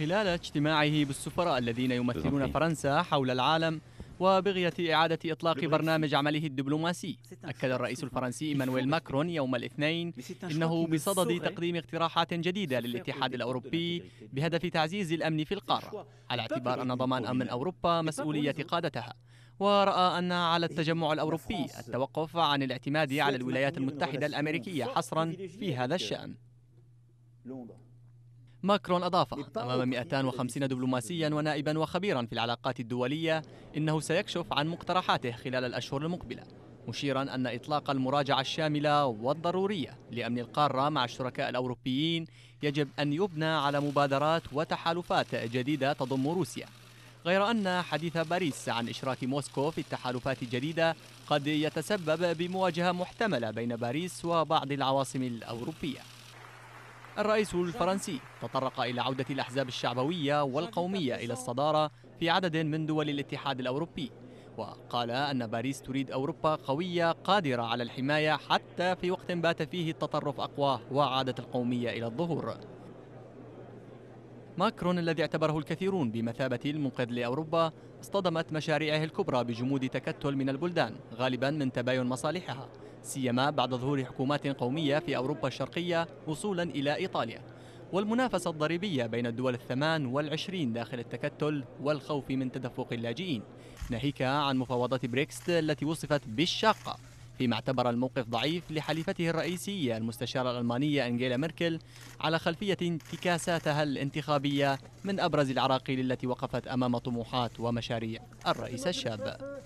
خلال اجتماعه بالسفراء الذين يمثلون فرنسا حول العالم وبغية إعادة إطلاق برنامج عمله الدبلوماسي أكد الرئيس الفرنسي إيمانويل ماكرون يوم الاثنين إنه بصدد تقديم اقتراحات جديدة للاتحاد الأوروبي بهدف تعزيز الأمن في القارة على اعتبار أن ضمان أمن أوروبا مسؤولية قادتها ورأى أن على التجمع إيه، الأوروبي التوقف عن الاعتماد على الولايات المتحدة الأمريكية حصرا في هذا الشأن ماكرون أضاف أمام 250 دبلوماسيا ونائبا وخبيرا في العلاقات الدولية إنه سيكشف عن مقترحاته خلال الأشهر المقبلة مشيرا أن إطلاق المراجعة الشاملة والضرورية لأمن القارة مع الشركاء الأوروبيين يجب أن يبنى على مبادرات وتحالفات جديدة تضم روسيا غير أن حديث باريس عن إشراك موسكو في التحالفات الجديدة قد يتسبب بمواجهة محتملة بين باريس وبعض العواصم الأوروبية الرئيس الفرنسي تطرق إلى عودة الأحزاب الشعبوية والقومية إلى الصدارة في عدد من دول الاتحاد الأوروبي وقال أن باريس تريد أوروبا قوية قادرة على الحماية حتى في وقت بات فيه التطرف أقوى وعادت القومية إلى الظهور ماكرون الذي اعتبره الكثيرون بمثابة المنقذ لأوروبا اصطدمت مشاريعه الكبرى بجمود تكتل من البلدان غالبا من تباين مصالحها سيما بعد ظهور حكومات قومية في أوروبا الشرقية وصولا إلى إيطاليا والمنافسة الضريبية بين الدول الثمان والعشرين داخل التكتل والخوف من تدفق اللاجئين ناهيك عن مفاوضات بريكست التي وصفت بالشاقة فيما اعتبر الموقف ضعيف لحليفته الرئيسية المستشارة الألمانية أنجيلا ميركل على خلفية انتكاساتها الانتخابية من أبرز العراقيل التي وقفت أمام طموحات ومشاريع الرئيس الشاب